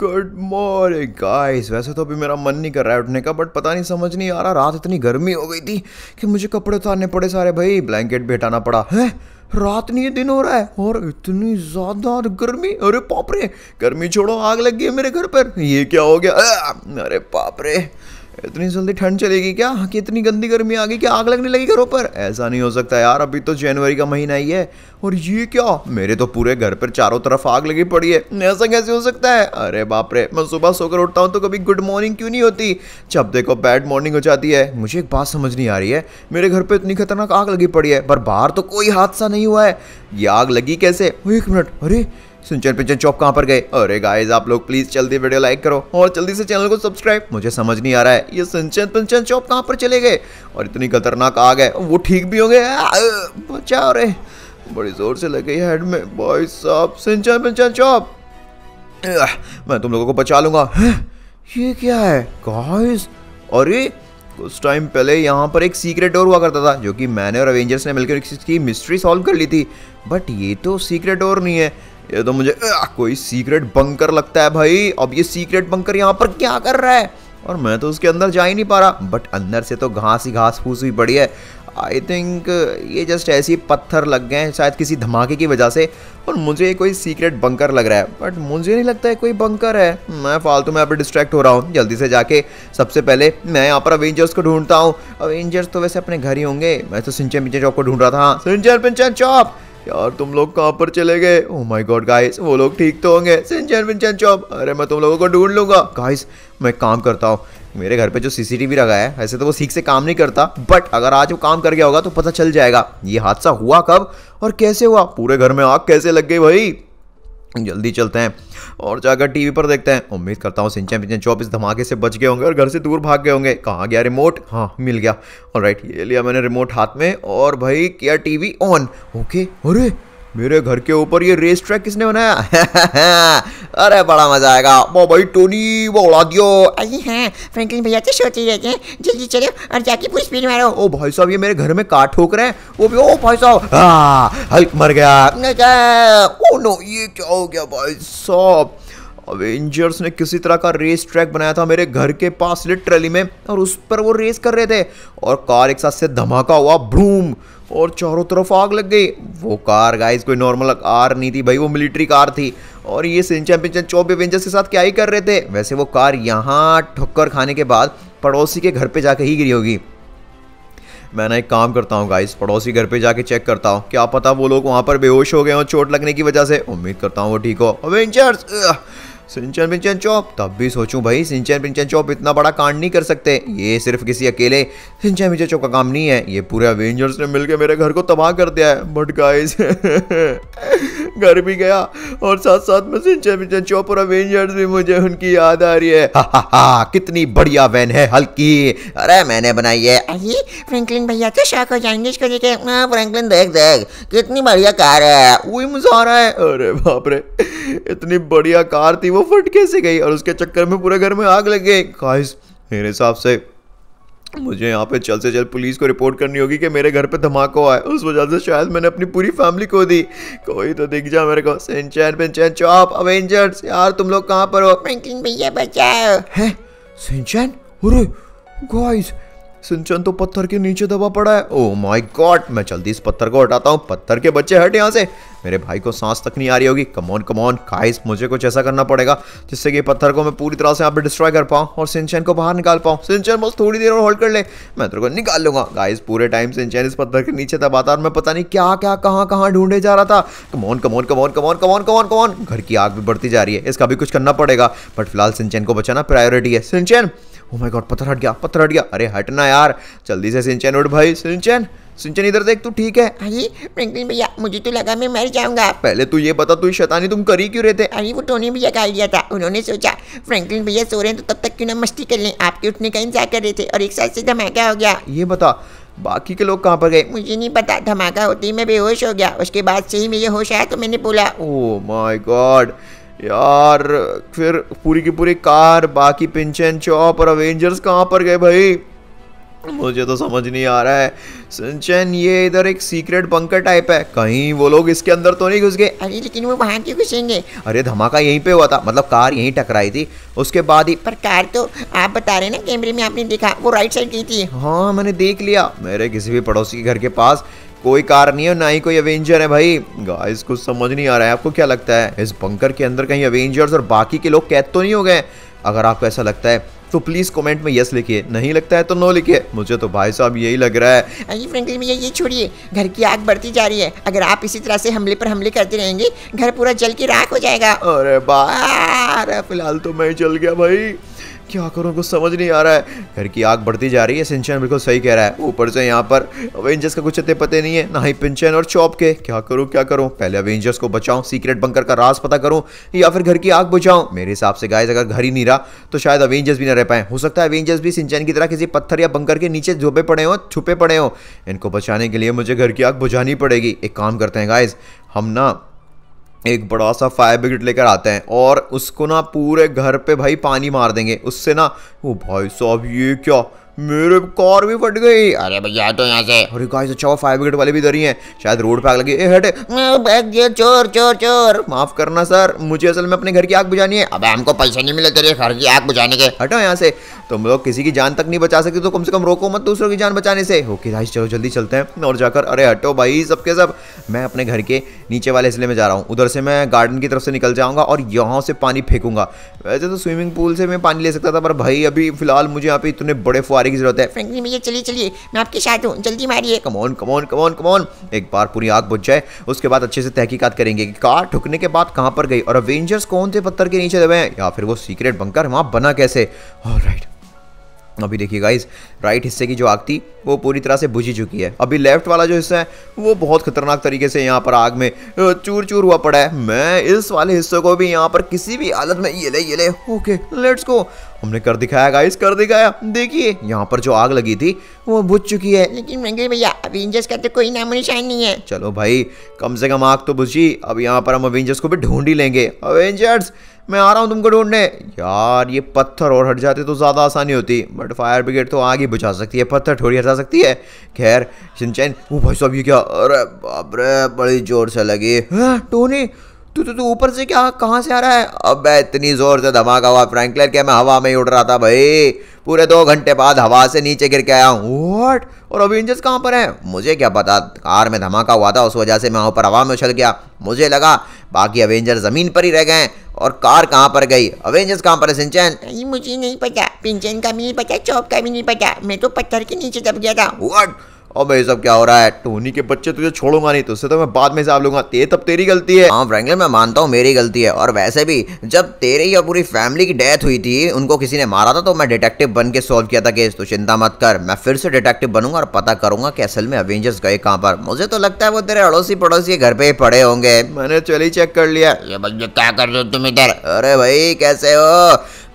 Good morning guys वैसे तो अभी मेरा मन नहीं कर रहा है उठने का बट पता नहीं समझ नहीं आ रहा रात इतनी गर्मी हो गई थी कि मुझे कपड़े उतारने पड़े सारे भाई ब्लैंकेट भी हटाना पड़ा है रात नहीं दिन हो रहा है और इतनी ज़्यादा गर्मी अरे पापरे गर्मी छोड़ो आग लग गई है मेरे घर पर ये क्या हो गया अरे पापरे इतनी जल्दी ठंड चलेगी क्या हाँ, कि इतनी गंदी गर्मी आ गई कि आग लगने लगी घरों पर ऐसा नहीं हो सकता यार अभी तो जनवरी का महीना ही है और ये क्या मेरे तो पूरे घर पर चारों तरफ आग लगी पड़ी है ऐसा कैसे हो सकता है अरे बाप रे मैं सुबह सोकर उठता हूँ तो कभी गुड मॉर्निंग क्यों नहीं होती जब देखो बैड मॉर्निंग हो जाती है मुझे एक बात समझ नहीं आ रही है मेरे घर पर इतनी खतरनाक आग लगी पड़ी है पर बाहर तो कोई हादसा नहीं हुआ है ये आग लगी कैसे एक मिनट अरे सिंचन पिंचर चौक कहाँ पर गए अरे गाइज आप लोग प्लीज जल्दी वीडियो लाइक करो और जल्दी से चैनल को सब्सक्राइब मुझे समझ नहीं आ रहा है ये सिंचन पिंचन चौक कहाँ पर चले गए और इतनी खतरनाक आ गए वो ठीक भी होंगे बचाओ रे बड़ी जोर से लग गई हेड में भाई साहब सिंचन पिंचन चौप मैं तुम लोगों को बचा लूंगा ये क्या है गाइस अरे उस टाइम पहले यहाँ पर एक सीक्रेट डोर हुआ करता था जो कि मैंने और अवेंजर्स ने मिलकर इसकी मिस्ट्री सॉल्व कर ली थी बट ये तो सीक्रेट डोर नहीं है ये तो मुझे आ, कोई सीक्रेट बंकर लगता है भाई अब ये सीक्रेट बंकर यहाँ पर क्या कर रहा है और मैं तो उसके अंदर जा ही नहीं पा रहा बट अंदर से तो घास ही घास फूस हुई पड़ी है आई थिंक ये जस्ट ऐसे पत्थर लग गए हैं शायद किसी धमाके की वजह से और मुझे कोई सीक्रेट बंकर लग रहा है बट मुझे नहीं लगता है कोई बंकर है मैं फालतू में यहाँ पर डिस्ट्रैक्ट हो रहा हूँ जल्दी से जाके सबसे पहले मैं यहाँ पर अवेंजर्स को ढूंढता हूँ अवेंजर्स तो वैसे अपने घर ही होंगे मैं तो सिंचन पिंचन चौक को ढूंढ रहा था सिंचन पिंचन चौक यार तुम लोग कहाँ पर चले गए ओ माई गॉड गाइस वो लोग ठीक तो होंगे सिंचन विंचन अरे मैं तुम लोगों को ढूंढ लूंगा गाइस मैं काम करता हूँ मेरे घर पे जो सीसीटीवी लगा है ऐसे तो वो ठीक से काम नहीं करता बट अगर आज वो काम कर गया होगा तो पता चल जाएगा ये हादसा हुआ कब और कैसे हुआ पूरे घर में आग कैसे लग गई भाई जल्दी चलते हैं और जाकर टीवी पर देखते हैं उम्मीद करता हूँ सिंचन पिंचन चौबीस धमाके से बच गए होंगे और घर से दूर भाग गए होंगे कहाँ गया रिमोट हाँ मिल गया और राइट ये लिया मैंने रिमोट हाथ में और भाई किया टीवी ऑन ओके अरे मेरे घर के ऊपर ये रेस ट्रैक किसने बनाया अरे बड़ा मजा आएगा वो भाई टोनी वो उड़ा दियो अरे हाँ फ्रैंकलिन भैया तो सोच ही रहते हैं जल्दी चलो और जाके पूरी स्पीड मारो ओ भाई साहब ये मेरे घर में काट ठोक रहे हैं वो भी ओ भाई साहब हल्क हाँ, मर गया तो, ओ नो ये क्या हो गया भाई साहब एवेंजर्स ने किसी तरह का रेस ट्रैक बनाया था मेरे घर के पास लिटरली में और उस पर वो रेस कर रहे थे और कार एक साथ से धमाका हुआ ब्रूम और चारों तरफ आग लग गई वो कार गाइस कोई नॉर्मल कार नहीं थी भाई वो मिलिट्री कार थी और ये सिंचन पिंचन चौबे वेंजर्स के साथ क्या ही कर रहे थे वैसे वो कार यहाँ ठक्कर खाने के बाद पड़ोसी के घर पे जाके ही गिरी होगी मैं ना एक काम करता हूँ गाइस पड़ोसी घर पे जाके चेक करता हूँ क्या पता वो लोग वहाँ पर बेहोश हो गए हो चोट लगने की वजह से उम्मीद करता हूँ वो ठीक हो वेंचर्स सिंचन पिंचन चौप तब भी सोचूं भाई सिंचन पिंचन चौप इतना बड़ा कांड नहीं कर सकते ये सिर्फ किसी अकेले सिंचन पिंचन चौप का काम नहीं है ये पूरे अवेंजर्स ने मिलकर मेरे घर को तबाह कर दिया है बट गाइस घर भी गया और साथ साथ में सिंचन पिंचन चौप और अवेंजर्स भी मुझे उनकी याद आ रही है हा हा हा कितनी बढ़िया वैन है हल्की अरे मैंने बनाई है अरे फ्रैंकलिन भैया तो शौक हो जाएंगे इसको देखे फ्रैंकलिन हाँ, देख देख कितनी बढ़िया कार है वही मजा आ रहा है अरे बाप रे इतनी बढ़िया कार थी वो वो फट कैसे गई और उसके चक्कर में पूरे घर में आग लग गई खाइस मेरे हिसाब से मुझे यहाँ पे जल्द से जल्द पुलिस को रिपोर्ट करनी होगी कि मेरे घर पे धमाका हुआ है उस वजह से शायद मैंने अपनी पूरी फैमिली को दी कोई तो दिख जा मेरे को सिंचन पिंचन चौप अवेंजर्स यार तुम लोग कहाँ पर हो भैया बचाओ है सिंचन अरे गाइस सिंचन तो पत्थर के नीचे दबा पड़ा है ओ माय गॉड मैं जल्दी इस पत्थर को हटाता हूँ पत्थर के बच्चे हट यहाँ से मेरे भाई को सांस तक नहीं आ रही होगी कमोन कमोन काइस मुझे कुछ ऐसा करना पड़ेगा जिससे कि पत्थर को मैं पूरी तरह से यहाँ पे डिस्ट्रॉय कर पाऊँ और सिंचन को बाहर निकाल पाऊँ सिंचन बस थोड़ी देर और होल्ड कर ले मैं तेरे को निकाल लूंगा गाइस पूरे टाइम सिंचन इस पत्थर के नीचे दबाता और मैं पता नहीं क्या क्या कहाँ कहाँ ढूंढे जा रहा था come on come on come on come on come on come on come on घर की आग भी बढ़ती जा रही है इसका भी कुछ करना पड़ेगा बट फिलहाल सिंचन को बचाना प्रायोरिटी है सिंचन ओ माय गॉड पत्थर हट गया पत्थर हट गया अरे हटना यार जल्दी से सिंचन उठ भाई सिंचन सिंचन इधर देख तू ठीक है अरे फ्रैंकलिन भैया मुझे तो लगा मैं मर जाऊंगा पहले तू ये बता तू शैतानी तुम करी क्यों रहे थे अरे वो टोनी भैया का आइडिया था उन्होंने सोचा फ्रैंकलिन भैया सो रहे हैं तो तब तक क्यों ना मस्ती कर लें आपके उठने का इंतजार कर रहे थे और एक साथ से धमाका हो गया ये बता बाकी के लोग कहाँ पर गए मुझे नहीं पता धमाका होते ही मैं बेहोश हो गया उसके बाद से ही मुझे होश आया तो मैंने बोला ओ माय गॉड यार फिर पूरी की पूरी कार बाकी पिंचन चौप और अवेंजर्स कहाँ पर गए भाई मुझे तो समझ नहीं आ रहा है सिंचन ये इधर एक सीक्रेट बंकर टाइप है कहीं वो लोग इसके अंदर तो नहीं घुस गए अरे लेकिन वो वहाँ क्यों घुसेंगे अरे धमाका यहीं पे हुआ था मतलब कार यहीं टकराई थी उसके बाद ही पर कार तो आप बता रहे ना कैमरे में आपने देखा वो राइट साइड की थी हाँ मैंने देख लिया मेरे किसी भी पड़ोसी के घर के पास कोई कार नहीं है ना ही कोई अवेंजर है भाई गाइस कुछ समझ नहीं आ रहा है आपको क्या लगता है इस बंकर के अंदर कहीं अवेंजर्स और बाकी के लोग कैद तो नहीं हो गए अगर आपको ऐसा लगता है तो प्लीज़ कमेंट में यस लिखिए नहीं लगता है तो नो लिखिए मुझे तो भाई साहब यही लग रहा है अरे भैया ये छोड़िए घर की आग बढ़ती जा रही है अगर आप इसी तरह से हमले पर हमले करते रहेंगे घर पूरा जल के राख हो जाएगा अरे बार फिलहाल तो मैं चल गया भाई क्या करूँ कुछ समझ नहीं आ रहा है घर की आग बढ़ती जा रही है सिंचन बिल्कुल सही कह रहा है ऊपर से यहाँ पर अवेंजर्स का कुछ इतने पते नहीं है ना ही पिंचन और चौप के क्या करूँ क्या करूँ पहले अवेंजर्स को बचाऊँ सीक्रेट बंकर का राज पता करूँ या फिर घर की आग बुझाऊँ मेरे हिसाब से गाय अगर घर ही नहीं रहा तो शायद अवेंजर्स भी ना रह पाए हो सकता है अवेंजर्स भी सिंचन की तरह किसी पत्थर या बंकर के नीचे झुपे पड़े हों छुपे पड़े हों इनको बचाने के लिए मुझे घर की आग बुझानी पड़ेगी एक काम करते हैं गाइज हम ना एक बड़ा सा फायर ब्रिगेड लेकर आते हैं और उसको ना पूरे घर पे भाई पानी मार देंगे उससे ना वो भाई साहब ये क्या मेरे कार भी फट गई अरे भैया तो यहाँ से अरे गाइस अच्छा फायर ब्रिगेड वाले भी इधर ही हैं शायद रोड पे आग लगी ए हट भाग गया चोर चोर चोर माफ करना सर मुझे असल में अपने घर की आग बुझानी है अबे हमको पैसे नहीं मिले तेरे घर की आग बुझाने के हटो यहाँ से तुम लोग किसी की जान तक नहीं बचा सकते तो कम से कम रोको मत दूसरों की जान बचाने से ओके गाइस चलो जल्दी चलते हैं और जाकर अरे हटो भाई सबके सब मैं अपने घर के नीचे वाले हिस्से में जा रहा हूँ उधर से मैं गार्डन की तरफ से निकल जाऊंगा और यहाँ से पानी फेंकूंगा वैसे तो स्विमिंग पूल से मैं पानी ले सकता था पर भाई अभी फिलहाल मुझे यहाँ पे इतने बड़े फुहारे मारने की जरूरत है फ्रेंकली भैया चलिए चलिए मैं आपके साथ हूँ जल्दी मारिए कमोन कमोन कमोन कमोन एक बार पूरी आग बुझ जाए उसके बाद अच्छे से तहकीकात करेंगे कि कार ठुकने के बाद कहाँ पर गई और अवेंजर्स कौन से पत्थर के नीचे दबे हैं या फिर वो सीक्रेट बंकर वहाँ बना कैसे ऑलराइट अभी देखिए गाइज राइट हिस्से की जो आग थी वो पूरी तरह से बुझी चुकी है अभी लेफ्ट वाला जो हिस्सा है वो बहुत खतरनाक तरीके से यहाँ पर आग में चूर चूर हुआ पड़ा है मैं इस वाले हिस्से को भी यहाँ पर किसी भी हालत में ये ले ये ले ओके लेट्स गो हमने कर दिखाया गाइस कर दिखाया देखिए यहाँ पर जो आग लगी थी वो बुझ चुकी है लेकिन महंगे भैया अवेंजर्स का तो कोई नाम निशान नहीं है चलो भाई कम से कम आग तो बुझी अब यहाँ पर हम अवेंजर्स को भी ढूंढ ही लेंगे अवेंजर्स मैं आ रहा हूँ तुमको ढूंढने यार ये पत्थर और हट जाते तो ज़्यादा आसानी होती बट फायर ब्रिगेड तो आगे बुझा सकती है पत्थर थोड़ी हटा सकती है खैर सिंचैन वो भाई साहब ये क्या अरे बाप रे बड़ी ज़ोर से लगी हाँ, टोनी तू तो तू ऊपर से क्या कहाँ से आ रहा है अब इतनी ज़ोर से धमाका हुआ फ्रैंकलर क्या मैं हवा में ही उड़ रहा था भाई पूरे दो घंटे बाद हवा से नीचे गिर के आया हूँ वॉट और अब इंजन कहाँ पर है मुझे क्या पता कार में धमाका हुआ था उस वजह से मैं ऊपर हवा में उछल गया मुझे लगा बाकी अवेंजर ज़मीन पर ही रह गए और कार कहाँ पर गई अवेंजर्स कहाँ पर है सिंचन नहीं मुझे नहीं पता पिंचन का भी नहीं पता चौक का भी नहीं पता मैं तो पत्थर के नीचे दब गया था वॉट और भाई सब क्या हो रहा है टोनी के बच्चे तुझे छोड़ूंगा नहीं तुझसे तो मैं बाद में हिसाब लूंगा ये तब तेरी गलती है हाँ फ्रैंकलिन मैं मानता हूँ मेरी गलती है और वैसे भी जब तेरे ही और पूरी फैमिली की डेथ हुई थी उनको किसी ने मारा था तो मैं डिटेक्टिव बन के सॉल्व किया था केस तो चिंता मत कर मैं फिर से डिटेक्टिव बनूंगा और पता करूंगा कि असल में अवेंजर्स गए कहाँ पर मुझे तो लगता है वो तेरे अड़ोसी पड़ोसी के घर पे ही पड़े होंगे मैंने चली चेक कर लिया ये क्या कर रहे हो तुम इधर अरे भाई कैसे हो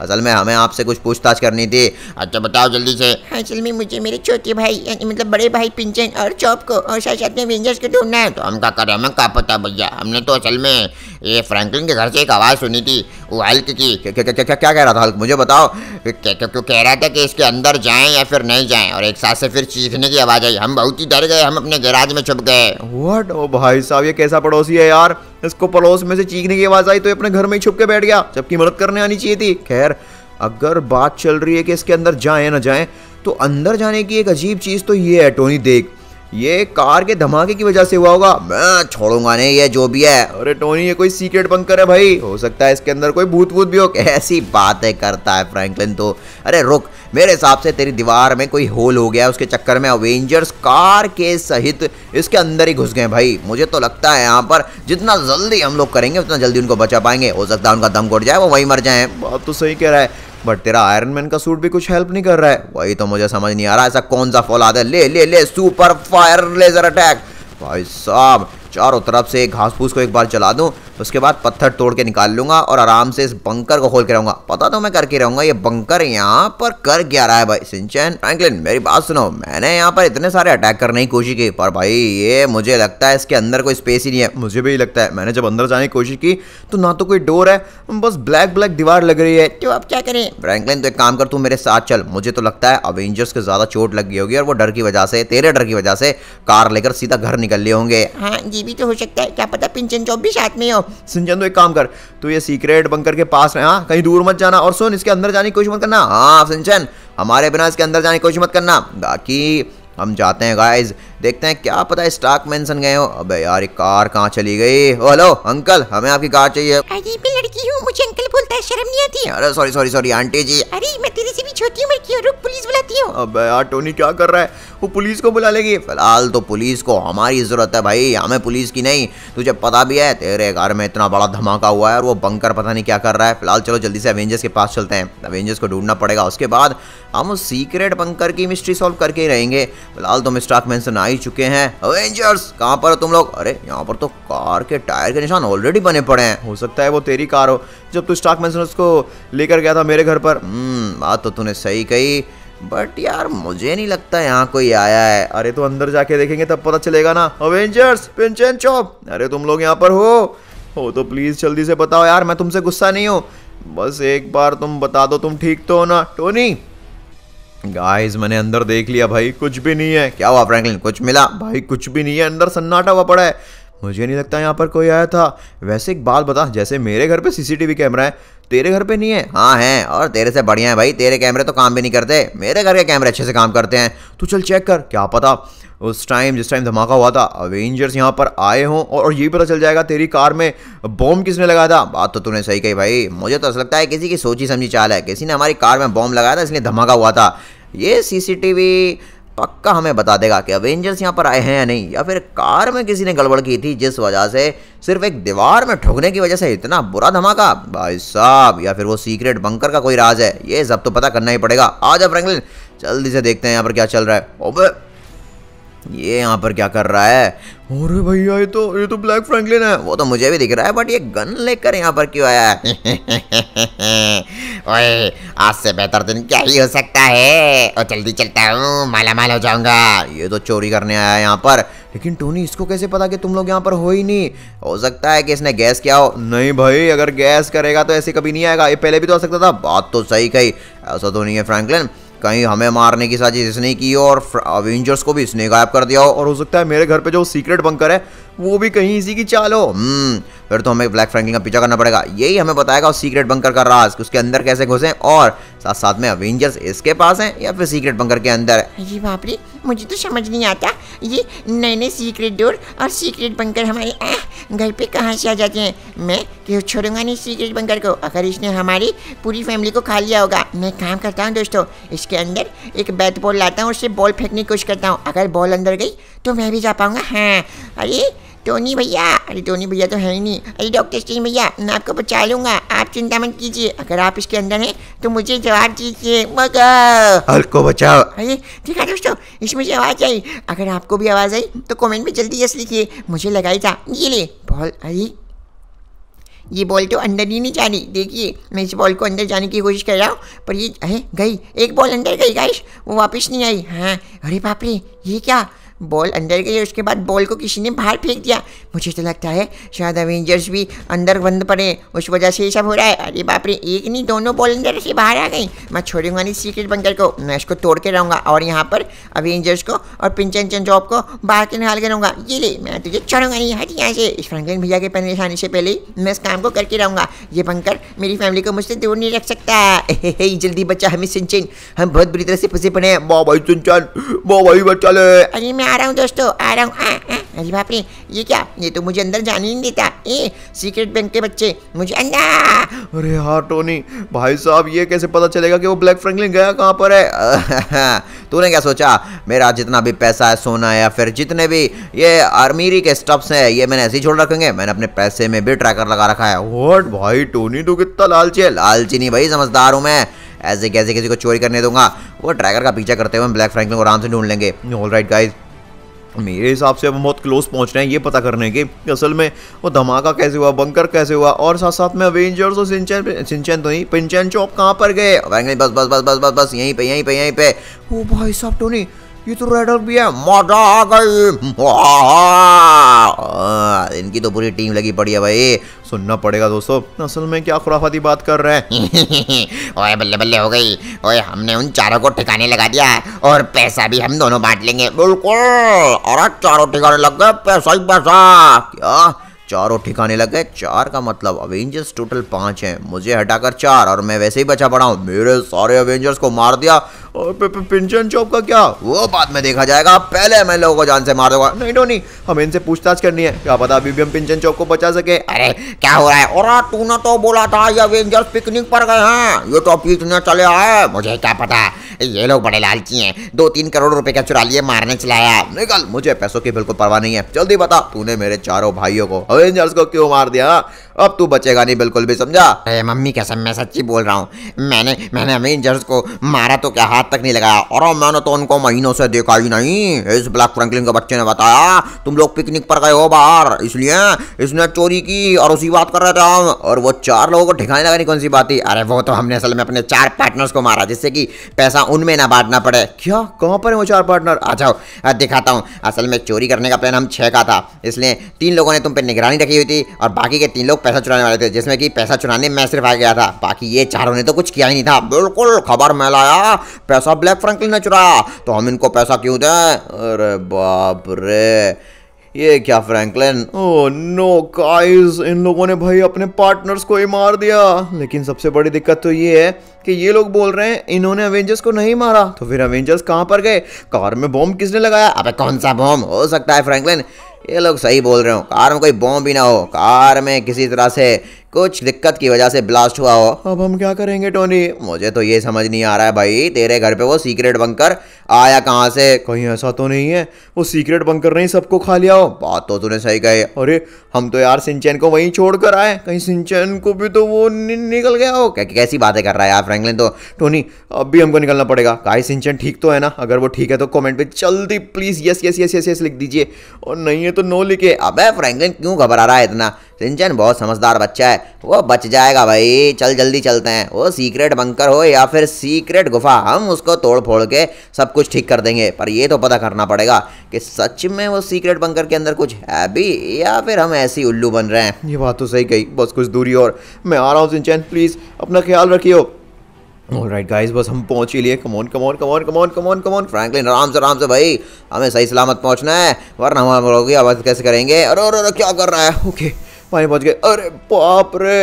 असल में हमें आपसे कुछ पूछताछ करनी थी अच्छा बताओ जल्दी से असल में मुझे मेरे छोटे भाई मतलब बड़े भाई पिंचन और चौप को और साथ साथ में को ढूंढना है तो हम क्या करें हमें क्या पता भैया हमने तो असल में ये फ्रैंकलिन के घर से एक आवाज़ सुनी थी वो हल्क की क्या कह रहा था हल्क मुझे बताओ क्यों कह रहा था कि इसके अंदर जाएं या फिर नहीं जाएं और एक साथ से फिर चीखने की आवाज़ आई हम बहुत ही डर गए हम अपने गैराज में छुप गए व्हाट ओ भाई साहब ये कैसा पड़ोसी है यार इसको पड़ोस में से चीखने की आवाज़ आई तो अपने घर में ही छुप के बैठ गया जबकि मदद करने आनी चाहिए थी खैर अगर बात चल रही है कि इसके अंदर जाए ना जाए तो अंदर जाने की एक अजीब चीज़ तो ये है टोनी देख ये कार के धमाके की वजह से हुआ होगा मैं छोड़ूंगा नहीं ये जो भी है अरे टोनी ये कोई सीक्रेट बंकर है भाई हो सकता है इसके अंदर कोई भूत भूत भी हो ऐसी बातें करता है फ्रैंकलिन तो अरे रुक मेरे हिसाब से तेरी दीवार में कोई होल हो गया उसके चक्कर में अवेंजर्स कार के सहित इसके अंदर ही घुस गए भाई मुझे तो लगता है यहाँ पर जितना जल्दी हम लोग करेंगे उतना जल्दी उनको बचा पाएंगे हो सकता है उनका दम घुट जाए वो वहीं मर जाए बात तो सही कह रहा है बट तेरा आयरन मैन का सूट भी कुछ हेल्प नहीं कर रहा है वही तो मुझे समझ नहीं आ रहा ऐसा कौन सा फौलाद है ले ले ले सुपर फायर लेजर अटैक भाई साहब चारों तरफ से घास फूस को एक बार जला दूँ तो उसके बाद पत्थर तोड़ के निकाल लूँगा और आराम से इस बंकर को खोल के रहूँगा पता तो मैं करके रहूँगा ये बंकर यहाँ पर कर गया रहा है भाई सिंचन फ्रैंकलिन मेरी बात सुनो मैंने यहाँ पर इतने सारे अटैक करने की कोशिश की पर भाई ये मुझे लगता है इसके अंदर कोई स्पेस ही नहीं है मुझे भी लगता है मैंने जब अंदर जाने की कोशिश की तो ना तो कोई डोर है बस ब्लैक ब्लैक दीवार लग रही है तो अब क्या करें फ्रैंकलिन तो एक काम कर तू मेरे साथ चल मुझे तो लगता है अवेंजर्स के ज़्यादा चोट लग गई होगी और वो डर की वजह से तेरे डर की वजह से कार लेकर सीधा घर निकल लिए होंगे हाँ जी भी तो हो सकता है क्या पता पिंचन चौप भी साथ में हो सिंचन तो एक काम कर तू ये सीक्रेट बंकर के पास में हाँ कहीं दूर मत जाना और सुन इसके अंदर जाने की कोशिश मत करना हाँ सिंचन हमारे बिना इसके अंदर जाने की कोशिश मत करना बाकी हम जाते हैं गाइज देखते हैं क्या पता है स्टाक मेंशन गए हो अबे यार ये कार कहाँ चली गई ओ हेलो अंकल हमें आपकी कार चाहिए अरे मैं लड़की हूँ मुझे अंकल बोलता है शर्म नहीं आती अरे sorry sorry sorry aunty ji अरे मैं तेरे से भी छोटी हूँ मैं रुक पुलिस बुलाती हूँ अबे यार टोनी क्या कर रहा है वो पुलिस को बुला लेगी फिलहाल तो पुलिस को हमारी जरूरत है भाई हमें पुलिस की नहीं तुझे पता भी है तेरे घर में इतना बड़ा धमाका हुआ है और वो बंकर पता नहीं क्या कर रहा है फिलहाल चलो जल्दी से अवेंजर्स के पास चलते हैं अवेंजर्स को ढूंढना पड़ेगा उसके बाद हम उस सीक्रेट बंकर की मिस्ट्री सॉल्व करके ही रहेंगे फिलहाल तो मिस्टाक मैं आ ही चुके हैं अवेंजर्स कहाँ पर हो तुम लोग अरे यहाँ पर तो कार के टायर के निशान ऑलरेडी बने पड़े हैं हो सकता है वो तेरी कार हो जब तू स्टाक मैं उसको लेकर गया था मेरे घर पर हम्म, बात तो तूने सही कही बट यार मुझे नहीं लगता यहाँ कोई आया है अरे तो अंदर जाके देखेंगे तब पता चलेगा ना अवेंजर्स पिंचन चौप अरे तुम लोग यहाँ पर हो हो तो प्लीज़ जल्दी से बताओ यार मैं तुमसे गुस्सा नहीं हूँ बस एक बार तुम बता दो तुम ठीक तो हो ना टोनी गाइस मैंने अंदर देख लिया भाई कुछ भी नहीं है क्या हुआ फ्रैंकलिन कुछ मिला भाई कुछ भी नहीं है अंदर सन्नाटा हुआ पड़ा है मुझे नहीं लगता यहाँ पर कोई आया था वैसे एक बात बता जैसे मेरे घर पे सीसीटीवी कैमरा है तेरे घर पे नहीं है हाँ हैं और तेरे से बढ़िया है भाई तेरे कैमरे तो काम भी नहीं करते मेरे घर के कैमरे अच्छे से काम करते हैं तू चल चेक कर क्या पता उस टाइम जिस टाइम धमाका हुआ था अवेंजर्स यहाँ पर आए हों और ये पता चल जाएगा तेरी कार में बॉम्ब किसने लगाया था बात तो तूने सही कही भाई मुझे तो ऐसा लगता है किसी की सोची समझी चाल है किसी ने हमारी कार में बॉम्ब लगाया था इसलिए धमाका हुआ था ये सीसीटीवी पक्का हमें बता देगा कि अवेंजर्स यहाँ पर आए हैं या नहीं या फिर कार में किसी ने गड़बड़ की थी जिस वजह से सिर्फ एक दीवार में ठोकने की वजह से इतना बुरा धमाका भाई साहब या फिर वो सीक्रेट बंकर का कोई राज है ये सब तो पता करना ही पड़ेगा आ जा फ्रैंकलिन जल्दी से देखते हैं यहाँ पर क्या चल रहा है ओबे ये यहाँ पर क्या कर रहा है अरे भैया ये तो ये तो ब्लैक फ्रैंकलिन है वो तो मुझे भी दिख रहा है बट ये गन लेकर यहाँ पर क्यों आया ओए आज से बेहतर दिन क्या ही हो सकता है और जल्दी चलता हूँ माला माल हो जाऊंगा ये तो चोरी करने आया है यहाँ पर लेकिन टोनी इसको कैसे पता कि तुम लोग यहाँ पर हो ही नहीं हो सकता है कि इसने गैस किया हो नहीं भाई अगर गैस करेगा तो ऐसे कभी नहीं आएगा ये पहले भी तो आ सकता था बात तो सही कही ऐसा तो नहीं है फ्रैंकलिन कहीं हमें मारने की साजिश इसने की और अवेंजर्स को भी इसने गायब कर दिया हो और हो सकता है मेरे घर पे जो सीक्रेट बंकर है वो भी कहीं इसी की चाल हो हम्म, फिर तो हमें ब्लैक फ्रैंकलिन का पीछा करना पड़ेगा यही हमें बताएगा सीक्रेट बंकर का राज उसके अंदर कैसे घुसें और साथ साथ में अवेंजर्स इसके पास हैं या फिर सीक्रेट बंकर के अंदर है ये बाप रे मुझे तो समझ नहीं आता ये नए नए सीक्रेट डोर और सीक्रेट बंकर हमारे घर पे कहाँ से आ जाते हैं मैं क्यों छोड़ूंगा नहीं सीक्रेट बंकर को अगर इसने हमारी पूरी फैमिली को खा लिया होगा मैं काम करता हूँ दोस्तों इसके अंदर एक बैट बॉल लाता हूँ उससे बॉल फेंकने की कोशिश करता हूँ अगर बॉल अंदर गई तो मैं भी जा पाऊँगा हाँ अरे टोनी भैया अरे टोनी भैया तो है ही नहीं अरे डॉक्टर स्टीन भैया मैं आपको बचा लूंगा आप चिंता मत कीजिए अगर आप इसके अंदर हैं तो मुझे जवाब दीजिए हल्क को बचाओ अरे ठीक है दोस्तों इसमें से आवाज़ आई अगर आपको भी आवाज़ आई तो कमेंट में जल्दी यस लिखिए मुझे लगाई था ये ले बॉल अरे ये बॉल तो अंदर ही नहीं जा रही देखिए मैं इस बॉल को अंदर जाने की कोशिश कर रहा हूँ पर ये अरे गई एक बॉल अंदर गई गाइश वो वापस नहीं आई हाँ अरे बाप रे ये क्या बॉल अंदर गई उसके बाद बॉल को किसी ने बाहर फेंक दिया मुझे तो लगता है शायद अवेंजर्स भी अंदर बंद पड़े उस वजह से ये सब हो रहा है अरे बाप रे एक नहीं दोनों बॉल अंदर से बाहर आ गई मैं छोड़ूंगा नहीं सीक्रेट बंकर को मैं इसको तोड़ के रहूँगा और यहाँ पर अवेंजर्स को और पिंचन चन जॉब को बाहर के निकाल के रहूँगा ये ले मैं तुझे छोड़ूंगा नहीं हट यहाँ से इस फ्रेंकलिन भैया के पहले आने से पहले मैं इस काम को करके रहूँगा ये बंकर मेरी फैमिली को मुझसे दूर नहीं रख सकता है जल्दी बच्चा हमें सिंचन हम बहुत बुरी तरह से फंसे पड़े हैं सिंचन बच्चा ले अरे मैं मैं आ रहा हूँ दोस्तों आ रहा हूँ हाँ, हाँ, अरे बाप रे ये क्या ये तो मुझे अंदर जाने नहीं देता ए सीक्रेट बैंक के बच्चे मुझे अंदर अरे हाँ टोनी भाई साहब ये कैसे पता चलेगा कि वो ब्लैक फ्रैंकलिन गया कहाँ पर है तूने क्या सोचा मेरा जितना भी पैसा है सोना है या फिर जितने भी ये आर्मीरी के स्टफ्स हैं ये मैंने ऐसे ही छोड़ रखेंगे मैंने अपने पैसे में भी ट्रैकर लगा रखा है वोट भाई टोनी तू कितना लालची है लालची नहीं भाई समझदार हूँ मैं ऐसे कैसे किसी को चोरी करने दूंगा वो ट्रैकर का पीछा करते हुए हम ब्लैक फ्रैंकलिन को आराम से ढूंढ लेंगे ऑल राइट गाइज मेरे हिसाब से अब हम बहुत क्लोज पहुंच रहे हैं ये पता करने के असल में वो धमाका कैसे हुआ बंकर कैसे हुआ और साथ साथ में अवेंजर्स और सिंचन सिंचन तो नहीं पिंचन चौप कहाँ पर गए बस बस बस बस बस बस यहीं पे यहीं पे यहीं पे ओ oh भाई साहब टोनी ये तो रेडर भी है मजा आ गई इनकी तो पूरी टीम लगी पड़ी है भाई सुनना पड़ेगा दोस्तों असल में क्या खुराफाती बात कर रहे हैं ओए बल्ले बल्ले हो गई ओए हमने उन चारों को ठिकाने लगा दिया और पैसा भी हम दोनों बांट लेंगे बिल्कुल अरे चारों ठिकाने लग गए पैसा ही पैसा क्या चारों ठिकाने लग गए चार का मतलब अवेंजर्स टोटल पांच हैं मुझे हटाकर चार और मैं वैसे ही बचा पड़ा हूँ मेरे सारे अवेंजर्स को मार दिया और पिंचन चौक का क्या वो बाद में देखा जाएगा पहले मैं लोगों को जान से मार दूंगा नहीं डोनी हम इनसे पूछताछ करनी है क्या पता अभी भी हम पिंचन चौक को बचा सके अरे क्या हो रहा है और ना तो बोला था ये अवेंजर्स पिकनिक पर गए हैं ये तो पीटने चले आए मुझे क्या पता ये लोग बड़े लालची हैं दो तीन करोड़ रुपए का चुरा लिए मारने चलाया निकल मुझे पैसों की बिल्कुल परवाह नहीं है जल्दी बता तूने मेरे चारों भाइयों को अवेंजर्स को क्यों मार दिया अब तू बचेगा नहीं बिल्कुल भी समझा अरे मम्मी कसम मैं सच्ची बोल रहा हूँ मैंने मैंने अवेंजर्स को मारा तो क्या हाथ तक नहीं लगाया और मैंने तो उनको महीनों से देखा ही नहीं इस ब्लैक फ्रैंकलिन के बच्चे ने बताया तुम लोग पिकनिक पर गए हो बाहर इसलिए इसने चोरी की और उसी बात कर रहे थे हम और वो चार लोगों को ठिकाने लगा नहीं कौन सी बात थी अरे वो तो हमने असल में अपने चार पार्टनर्स को मारा जिससे कि पैसा उनमें ना बांटना पड़े क्या कहाँ पर है वो चार पार्टनर अच्छा दिखाता हूँ असल में चोरी करने का प्लान हम छः का था इसलिए तीन लोगों ने तुम पर निगरानी निगरानी रखी हुई थी और बाकी के तीन लोग पैसा चुराने वाले थे जिसमें कि पैसा चुराने मैं सिर्फ आ गया था बाकी ये चारों ने तो कुछ किया ही नहीं था बिल्कुल खबर मैं लाया पैसा ब्लैक फ्रंकलिन ने चुराया तो हम इनको पैसा क्यों दें अरे बाप रे ये क्या फ्रैंकलिन ओह नो गाइस इन लोगों ने भाई अपने पार्टनर्स को ही मार दिया लेकिन सबसे बड़ी दिक्कत तो ये है कि ये लोग बोल रहे हैं इन्होंने अवेंजर्स को नहीं मारा तो फिर अवेंजर्स कहाँ पर गए कार में बॉम्ब किसने लगाया अबे कौन सा बॉम्ब हो सकता है फ्रैंकलिन ये लोग सही बोल रहे हो कार में कोई बॉम्ब भी ना हो कार में किसी तरह से कुछ दिक्कत की वजह से ब्लास्ट हुआ हो अब हम क्या करेंगे टोनी मुझे तो ये समझ नहीं आ रहा है भाई तेरे घर पे वो सीक्रेट बंकर आया कहाँ से कहीं ऐसा तो नहीं है वो सीक्रेट बंकर नहीं सबको खा लिया हो बात तो तूने सही कही अरे हम तो यार सिंचैन को वहीं छोड़ कर आए कहीं सिंचैन को भी तो वो नि निकल गया हो क्या कैसी बातें कर रहा है यार फ्रैंकलिन तो टोनी अब भी हमको निकलना पड़ेगा का सिंचन ठीक तो है ना अगर वो ठीक है तो कॉमेंट पर जल्दी please yes yes yes yes yes लिख दीजिए और नहीं है तो नो लिखे अब फ्रैंकलिन क्यों घबरा रहा है इतना सिंचन बहुत समझदार बच्चा है वो बच जाएगा भाई चल जल्दी चलते हैं वो सीक्रेट बंकर हो या फिर सीक्रेट गुफा हम उसको तोड़ फोड़ के सब कुछ ठीक कर देंगे पर ये तो पता करना पड़ेगा कि सच में वो सीक्रेट बंकर के अंदर कुछ है भी या फिर हम ऐसे उल्लू बन रहे हैं ये बात तो सही कही बस कुछ दूरी और मैं आ रहा हूँ सिंचन प्लीज़ अपना ख्याल रखियो ऑल राइट गाइस बस हम पहुंच ही लिए come on come on come on come on come on come on Franklin आराम से आराम से भाई हमें सही सलामत पहुंचना है वरना हम लोग आवाज़ कैसे करेंगे अरे अरे क्या कर रहा है ओके okay. वहीं पहुंच गए अरे बाप रे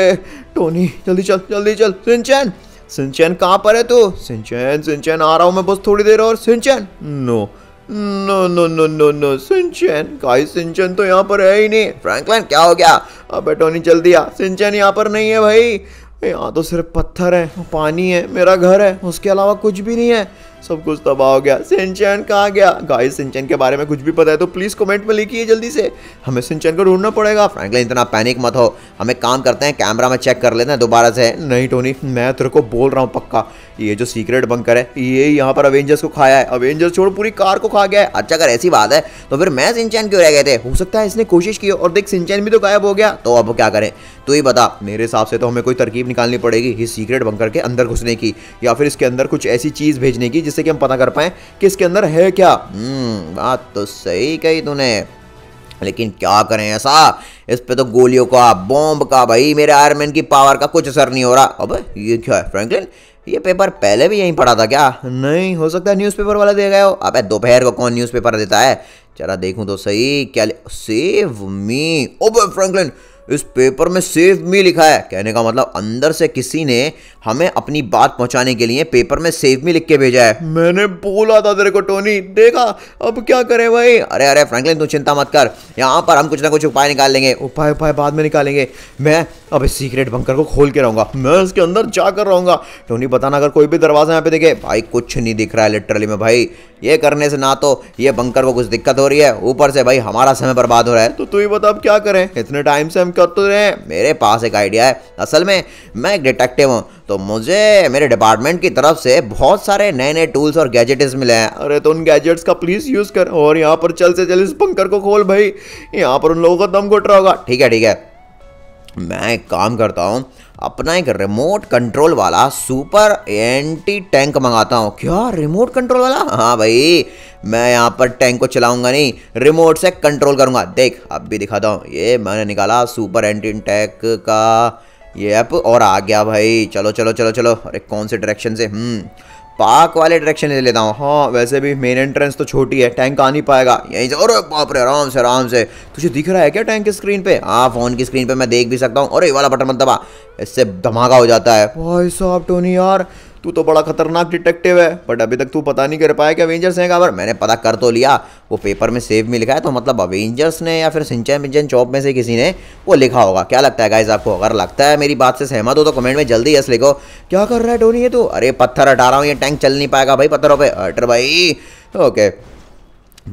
टोनी जल्दी चल जल्दी चल सिंचन सिंचन कहाँ पर है तू सिंचन सिंचन आ रहा हूँ मैं बस थोड़ी देर और Shinchan no no no no no no Shinchan guys Shinchan तो यहाँ पर है ही नहीं फ्रैंकलिन क्या हो गया अबे टोनी जल्दी आ सिंचन यहाँ पर नहीं है भाई यहाँ तो सिर्फ पत्थर है पानी है मेरा घर है उसके अलावा कुछ भी नहीं है सब कुछ तबाह हो गया सिंचन कहाँ गया गाइस सिंचन के बारे में कुछ भी पता है तो प्लीज़ कमेंट में लिखिए जल्दी से हमें सिंचन को ढूंढना पड़ेगा फ्रैंकलिन इतना पैनिक मत हो हमें काम करते हैं कैमरा में चेक कर लेते हैं दोबारा से नहीं टोनी मैं तेरे को बोल रहा हूँ पक्का ये जो सीक्रेट बंकर है ये यहाँ पर अवेंजर्स को खाया है अवेंजर्स छोड़ पूरी कार को खा गया है अच्छा अगर ऐसी बात है तो फिर मैं सिंचन क्यों रह गए थे हो सकता है इसने कोशिश की और देख सिंचन भी तो गायब हो गया तो अब क्या करें तो ये बता मेरे हिसाब से तो हमें कोई तरकीब निकालनी पड़ेगी इस सीक्रेट बंकर के अंदर घुसने की या फिर इसके अंदर कुछ ऐसी चीज़ भेजने की जिससे कि हम पता कर पाए कि इसके अंदर है क्या हम्म, बात तो सही कही तूने लेकिन क्या करें ऐसा इस पे तो गोलियों का बॉम्ब का भाई मेरे आयरमैन की पावर का कुछ असर नहीं हो रहा अब ये क्या है फ्रैंकलिन ये पेपर पहले भी यहीं पड़ा था क्या नहीं हो सकता न्यूज़पेपर वाला दे गए हो अब दोपहर को कौन न्यूज़पेपर देता है जरा देखूं तो सही क्या सेव मी ओबे फ्रैंकलिन इस पेपर में सेव मी लिखा है कहने का मतलब अंदर से किसी ने हमें अपनी बात पहुंचाने के लिए पेपर में सेव मी लिख के भेजा है मैंने बोला था तेरे को टोनी देखा अब क्या करें भाई अरे अरे फ्रैंकलिन तू चिंता मत कर यहाँ पर हम कुछ ना कुछ उपाय निकाल लेंगे उपाय उपाय बाद में निकालेंगे मैं अब इस सीक्रेट बंकर को खोल के रहूंगा मैं इसके अंदर जा कर रहूंगा टोनी बताना अगर कोई भी दरवाजा यहाँ पे देखे भाई कुछ नहीं दिख रहा है लिटरली में भाई ये करने से ना तो ये बंकर को कुछ दिक्कत हो रही है ऊपर से भाई हमारा समय बर्बाद हो रहा है तो तू ही बता अब क्या करें इतने टाइम से हम करते तो रहे मेरे पास एक आइडिया है असल में मैं एक डिटेक्टिव हूँ तो मुझे मेरे डिपार्टमेंट की तरफ से बहुत सारे नए नए टूल्स और गैजेट्स मिले हैं अरे तो उन गैजेट्स का प्लीज यूज कर और यहाँ पर चल से चल इस बंकर को खोल भाई यहाँ पर उन लोगों का दम घुट रहा होगा ठीक है ठीक है मैं एक काम करता हूँ अपना एक रिमोट कंट्रोल वाला सुपर एंटी टैंक मंगाता हूँ क्या रिमोट कंट्रोल वाला हाँ भाई मैं यहाँ पर टैंक को चलाऊंगा नहीं रिमोट से कंट्रोल करूँगा देख अब भी दिखाता हूँ ये मैंने निकाला सुपर एंटी टैंक का ये ऐप और आ गया भाई चलो चलो चलो चलो अरे कौन से डायरेक्शन से हम्म पार्क वाले डायरेक्शन ले लेता हूँ हाँ वैसे भी मेन एंट्रेंस तो छोटी है टैंक आ नहीं पाएगा यहीं से अरे बाप रे आराम से आराम से तुझे दिख रहा है क्या टैंक की स्क्रीन पे हाँ फ़ोन की स्क्रीन पे मैं देख भी सकता हूँ अरे वाला बटन मत दबा इससे धमाका हो जाता है भाई साहब टोनी यार तू तो बड़ा खतरनाक डिटेक्टिव है बट अभी तक तू पता नहीं कर पाया कि अवेंजर्स हैं कहाँ मैंने पता कर तो लिया वो पेपर में सेव में लिखा है तो मतलब अवेंजर्स ने या फिर सिंचन मिंचन चौप में से किसी ने वो लिखा होगा क्या लगता है गाइज आपको अगर लगता है मेरी बात से सहमत हो तो कमेंट में जल्दी यस लिखो क्या कर रहा है डोनी ये तो अरे पत्थर हटा रहा हूँ ये टैंक चल नहीं पाएगा भाई पत्थरों पर हटर भाई ओके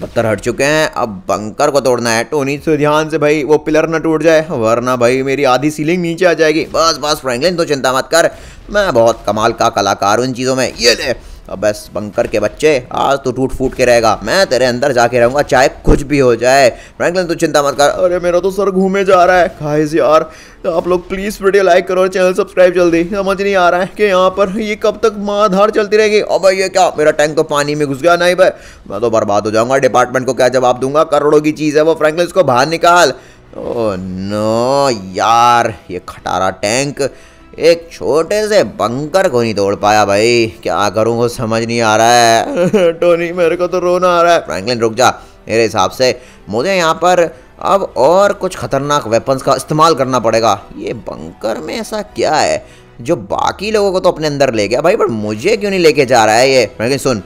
पत्थर हट चुके हैं अब बंकर को तोड़ना है टोनी से ध्यान से भाई वो पिलर ना टूट जाए वरना भाई मेरी आधी सीलिंग नीचे आ जाएगी बस बस फ्रैंकलिन तो चिंता मत कर मैं बहुत कमाल का कलाकार हूँ इन चीज़ों में ये ले अब बस बंकर के बच्चे आज तो टूट फूट के रहेगा मैं तेरे अंदर जाके रहूँगा चाहे कुछ भी हो जाए फ्रैंकलिन तू चिंता मत कर अरे मेरा तो सर घूमे जा रहा है खाइज यार आप लोग प्लीज़ वीडियो लाइक करो और चैनल सब्सक्राइब जल्दी समझ नहीं आ रहा है कि यहाँ पर ये कब तक माधार चलती रहेगी और भाई ये क्या मेरा टैंक तो पानी में घुस गया नहीं भाई मैं तो बर्बाद हो जाऊँगा डिपार्टमेंट को क्या जवाब दूंगा करोड़ों की चीज़ है वो फ्रैंकलिन इसको बाहर निकाल ओ oh, नो यार ये खटारा टैंक एक छोटे से बंकर को नहीं तोड़ पाया भाई क्या करूँ वो समझ नहीं आ रहा है टोनी मेरे को तो रोना आ रहा है फ्रैंकलिन रुक जा मेरे हिसाब से मुझे यहाँ पर अब और कुछ ख़तरनाक वेपन्स का इस्तेमाल करना पड़ेगा ये बंकर में ऐसा क्या है जो बाकी लोगों को तो अपने अंदर ले गया भाई पर मुझे क्यों नहीं लेके जा रहा है ये फ्रैंकलिन सुन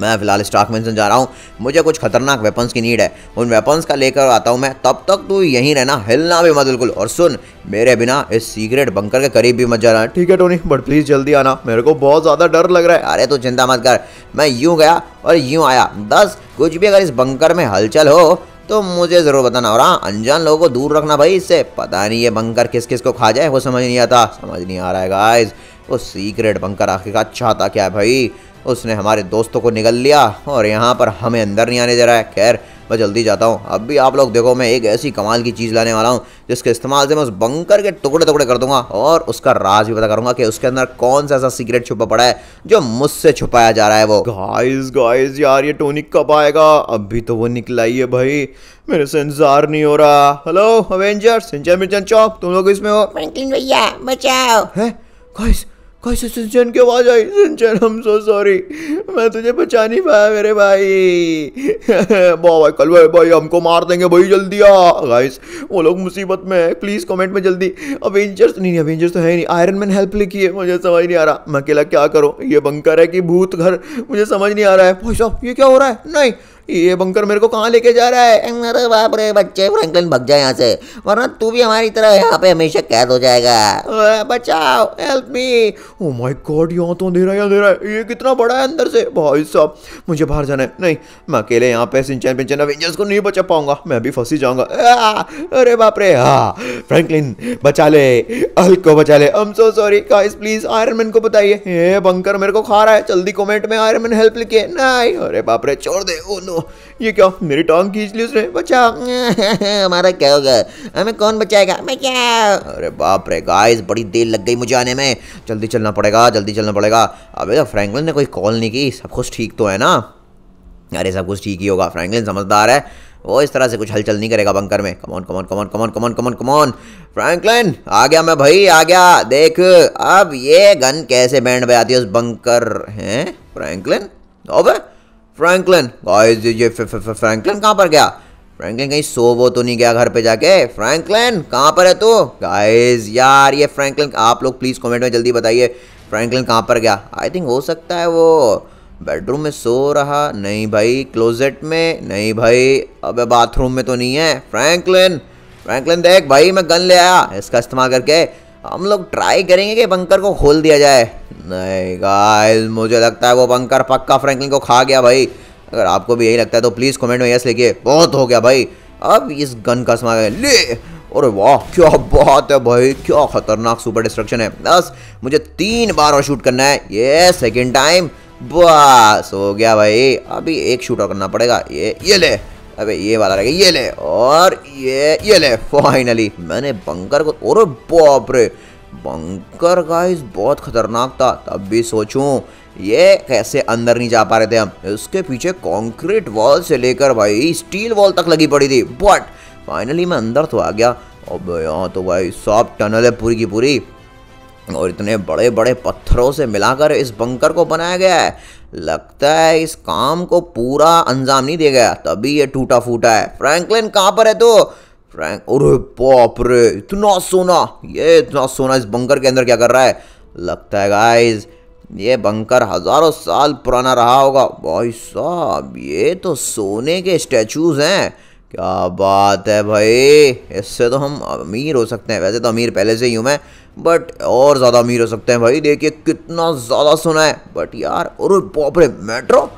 मैं फिलहाल स्टॉक मेंशन जा रहा हूँ मुझे कुछ खतरनाक वेपन्स की नीड है उन वेपन्स का लेकर आता हूँ मैं तब तक तू यहीं रहना हिलना भी मत बिल्कुल और सुन मेरे बिना इस सीक्रेट बंकर के करीब भी मत जाना ठीक है टोनी बट प्लीज़ जल्दी आना मेरे को बहुत ज़्यादा डर लग रहा है अरे तो चिंता मत कर मैं यूँ गया और यूँ आया दस कुछ भी अगर इस बंकर में हलचल हो तो मुझे ज़रूर बताना और हाँ अनजान लोगों को दूर रखना भाई इससे पता नहीं ये बंकर किस किस को खा जाए वो समझ नहीं आता समझ नहीं आ रहा है गाइस वो सीक्रेट बंकर आखिरकार चाहता क्या है भाई उसने हमारे दोस्तों को निगल लिया और यहाँ पर हमें अंदर नहीं आने दे रहा है खैर मैं जल्दी जाता हूँ अब भी आप लोग देखो मैं एक ऐसी कमाल की चीज़ लाने वाला हूँ जिसके इस्तेमाल से मैं उस बंकर के टुकड़े टुकड़े कर दूंगा और उसका राज भी पता करूंगा कि उसके अंदर कौन सा ऐसा सीक्रेट छुपा पड़ा है जो मुझसे छुपाया जा रहा है वो गाइस गाइस यार ये टोनिक कब आएगा अब भी तो वो निकला ही है भाई मेरे से इंतजार नहीं हो रहा हेलो अवेंजर्स सिंचन मिर्चन चौक तुम लोग इसमें हो फ्रैंकलिन भैया बचाओ है गाइस कैसे सिंचन की आवाज आई सिंचन हम सो सॉरी मैं तुझे बचा नहीं पाया मेरे भाई भाई कल भाई भाई हमको मार देंगे भाई जल्दी आ गाइस वो लोग मुसीबत में है प्लीज़ कमेंट में जल्दी अवेंजर्स नहीं अवेंजर्स तो है नहीं आयरन मैन हेल्प लिखी है मुझे समझ नहीं आ रहा मैं अकेला क्या करूँ ये बंकर है कि भूत घर मुझे समझ नहीं आ रहा है भाई साहब ये क्या हो रहा है नहीं ये बंकर मेरे को कहाँ लेके जा रहा है अरे बाप रे बच्चे फ्रैंकलिन भग जाए यहाँ से वरना तू भी हमारी तरह यहाँ पे हमेशा कैद हो जाएगा बचाओ help me oh my God यहाँ तो अंधेरा ही अंधेरा है ये कितना बड़ा है अंदर से भाई साहब मुझे बाहर जाना है नहीं मैं अकेले यहाँ पे सिंचन पिंचन अवेंजर्स को नहीं बचा पाऊंगा मैं भी फंसी जाऊंगा अरे बाप रे हाँ फ्रैंकलिन बचा ले अल को बचा ले I am so sorry guys please Iron Man को बताइए ये बंकर मेरे को खा रहा है जल्दी कमेंट में आयरन मैन हेल्प लिखिए नहीं अरे बाप रे छोड़ दे ओ oh नो दो तो ये क्या मेरी टांग खींच ली उसने बचा हमारा क्या होगा हमें कौन बचाएगा मैं क्या अरे बाप रे गाइस बड़ी देर लग गई मुझे आने में जल्दी चलना पड़ेगा जल्दी चलना पड़ेगा अबे तो फ्रैंकलिन ने कोई कॉल नहीं की सब कुछ ठीक तो है ना अरे सब कुछ ठीक ही होगा फ्रैंकलिन समझदार है वो इस तरह से कुछ हलचल नहीं करेगा बंकर में come on come on come on come on come on come on come on Franklin आ गया मैं भाई आ गया देख अब ये गन कैसे बैंड बजाती है उस बंकर हैं फ्रैंकलिन अबे फ्रैंकलिन गाइस ये फ्रैंकलिन कहाँ पर गया फ्रैंकलिन कहीं सो वो तो नहीं गया घर पे जाके फ्रैंकलिन कहाँ पर है तू गाइस यार ये फ्रैंकलिन आप लोग प्लीज़ कमेंट में जल्दी बताइए फ्रैंकलिन कहाँ पर गया आई थिंक हो सकता है वो बेडरूम में सो रहा नहीं भाई क्लोजेट में नहीं भाई अब बाथरूम में तो नहीं है फ्रैंकलिन फ्रैंकलिन देख भाई मैं गन ले आया इसका इस्तेमाल करके हम लोग ट्राई करेंगे कि बंकर को खोल दिया जाए नहीं गाइस मुझे लगता है वो बंकर पक्का फ्रैंकलिन को खा गया भाई अगर आपको भी यही लगता है तो प्लीज़ कमेंट में यस लिखिए बहुत हो गया भाई अब इस गन का समा ले और वाह क्या बात है भाई क्या खतरनाक सुपर डिस्ट्रक्शन है बस मुझे तीन बार और शूट करना है ये सेकेंड टाइम बस हो गया भाई अभी एक शूट और करना पड़ेगा ये ये ले अबे ये वाला रहेगा ये ले और ये ये ले फाइनली मैंने बंकर को और बाप रे बंकर गाइस बहुत खतरनाक था तब भी सोचूं ये कैसे अंदर नहीं जा पा रहे थे हम उसके पीछे कंक्रीट वॉल से लेकर भाई स्टील वॉल तक लगी पड़ी थी बट फाइनली मैं अंदर तो आ गया अब यहाँ तो भाई सब टनल है पूरी की पूरी और इतने बड़े बड़े पत्थरों से मिलाकर इस बंकर को बनाया गया है लगता है इस काम को पूरा अंजाम नहीं दे गया तभी ये टूटा फूटा है फ्रैंकलिन कहाँ पर है तो फ्रैंक अरे बाप रे इतना सोना ये इतना सोना इस बंकर के अंदर क्या कर रहा है लगता है गाइस ये बंकर हजारों साल पुराना रहा होगा भाई साहब ये तो सोने के स्टैचूज हैं क्या बात है भाई इससे तो हम अमीर हो सकते हैं वैसे तो अमीर पहले से ही हूँ मैं बट और ज़्यादा अमीर हो सकते हैं भाई देखिए कितना ज़्यादा सुना है बट यार और बाप मेट्रो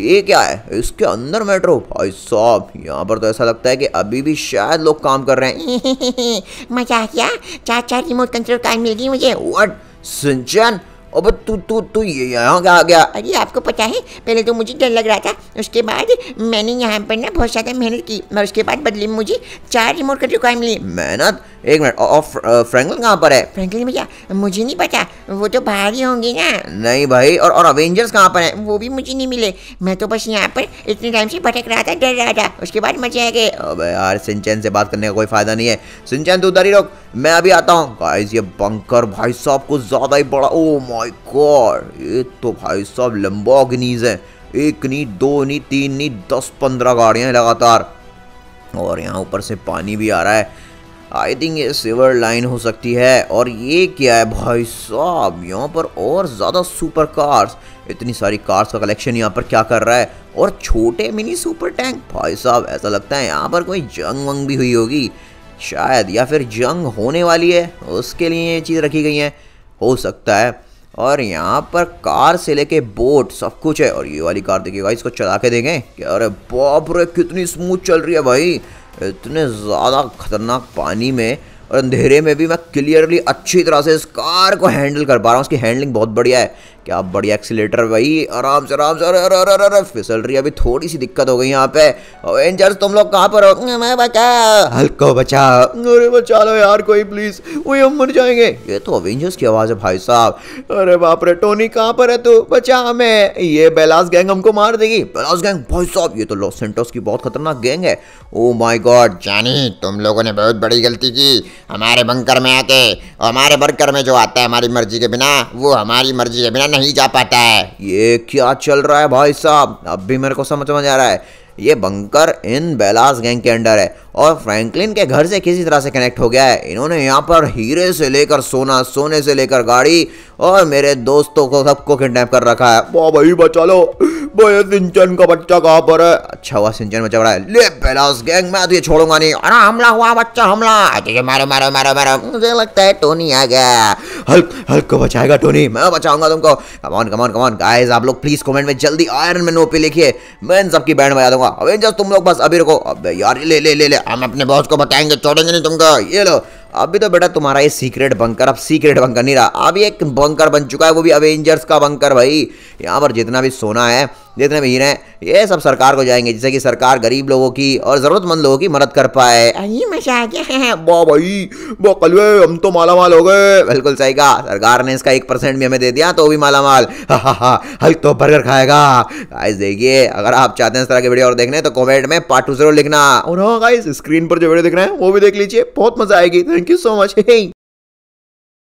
ये क्या है इसके अंदर मेट्रो भाई साहब यहाँ पर तो ऐसा लगता है कि अभी भी शायद लोग काम कर रहे हैं मजा क्या चार चार रिमोट कंट्रोल कार मिल गई मुझे वट सिंचन अब तू तू तू ये यहाँ क्या आ गया अरे आपको पता है पहले तो मुझे डर लग रहा था उसके बाद मैंने यहाँ पर ना बहुत ज़्यादा मेहनत की और उसके बाद बदले में मुझे चार रिमोट कंट्रोल कॉय मिली मेहनत एक मिनट और फ्रैंकलिन कहाँ पर है फ्रैंकलिन भैया मुझे नहीं पता वो तो बाहर ही होंगे ना नहीं भाई और और अवेंजर्स कहाँ पर है वो भी मुझे नहीं मिले मैं तो बस यहाँ पर इतने टाइम से भटक रहा था डर रहा था उसके बाद मजे आ गए अब यार सिंचन से बात करने का कोई फ़ायदा नहीं है सिंचन तू उधर ही रोक मैं अभी आता हूँ गाइस ये बंकर भाई साहब कुछ ज़्यादा ही बड़ा ओ माय गॉड ये तो भाई साहब लम्बोगनीज है एक नी दो नी तीन नी दस पंद्रह गाड़ियां लगातार और यहाँ ऊपर से पानी भी आ रहा है आई थिंक ये सिवर लाइन हो सकती है और ये क्या है भाई साहब यहाँ पर और ज़्यादा सुपर कार्स इतनी सारी कार्स का कलेक्शन यहाँ पर क्या कर रहा है और छोटे मिनी सुपर टैंक भाई साहब ऐसा लगता है यहाँ पर कोई जंग वंग भी हुई होगी शायद या फिर जंग होने वाली है उसके लिए ये चीज़ रखी गई है हो सकता है और यहाँ पर कार से लेके बोट सब कुछ है और ये वाली कार देखिएगा इसको चला के देखें कि अरे बाप रे कितनी स्मूथ चल रही है भाई इतने ज़्यादा खतरनाक पानी में और अंधेरे में भी मैं क्लियरली अच्छी तरह से इस कार को हैंडल कर पा रहा हूँ उसकी हैंडलिंग बहुत बढ़िया है क्या बढ़िया एक्सीटर भाई आराम से आराम से अरे अरे अरे अरे फिसल रही अभी थोड़ी सी दिक्कत हो गई यहाँ पे एंजर्स तुम लोग कहाँ पर हो मैं बचा हल्को बचा अरे बचा लो यार कोई प्लीज वही हम मर जाएंगे ये तो अवेंजर्स की आवाज़ है भाई साहब अरे बाप रे टोनी कहाँ पर है तू बचा हमें ये बेलास गैंग हमको मार देगी बेलास गैंग भाई साहब ये तो लॉस सेंटोस की बहुत खतरनाक गैंग है ओ माई गॉड जानी तुम लोगों ने बहुत बड़ी गलती की हमारे बंकर में आके और हमारे बंकर में जो आता है हमारी मर्जी के बिना वो हमारी मर्जी के बिना नहीं जा पाता है ये क्या चल रहा है भाई साहब अब भी मेरे को समझ में आ रहा है ये बंकर इन बेलास गैंग के अंडर है और फ्रैंकलिन के घर से किसी तरह से कनेक्ट हो गया है इन्होंने यहाँ पर हीरे से लेकर सोना सोने से लेकर गाड़ी और मेरे दोस्तों को सबको किडनैप कर रखा है वो भाई बचा लो भाई सिंचन का बच्चा कहाँ पर है अच्छा हुआ सिंचन बचा पड़ा है ले बेलास गैंग मैं तो ये छोड़ूंगा नहीं अरे हमला हुआ बच्चा हमला तुझे मारो मारो मारो मारो मुझे लगता है टोनी आ गया हल्क हल्क को बचाएगा टोनी मैं बचाऊंगा तुमको कमान कमान कमान गाइज आप लोग प्लीज कॉमेंट में जल्दी आयरन मैन ओपी लिखिए मैं इन सबकी बैंड बजा दूंगा दूंगा अवेंजर्स तुम लोग बस अभी रुको अबे यार ले ले ले ले हम अपने बॉस को बताएंगे छोड़ेंगे नहीं तुमको ये लो अभी तो बेटा तुम्हारा ये सीक्रेट बंकर अब सीक्रेट बंकर नहीं रहा अब एक बंकर बन चुका है वो भी अवेंजर्स का बंकर भाई यहाँ पर जितना भी सोना है जितने भी हीरे हैं ये सब सरकार को जाएंगे जिससे कि सरकार गरीब लोगों की और ज़रूरतमंद लोगों की मदद कर पाए मजा आ गया है वाह भाई वो कलवे हम तो माला माल हो गए बिल्कुल सही कहा सरकार ने इसका एक परसेंट भी हमें दे दिया तो भी माला माल हल तो बर्गर खाएगा गाइस देखिए अगर आप चाहते हैं इस तरह के वीडियो और देखने तो कॉमेंट में पार्ट टू जरूर लिखना और हाँ गाइस स्क्रीन पर जो वीडियो देख रहे हैं वो भी देख लीजिए बहुत मजा आएगी थैंक यू सो मच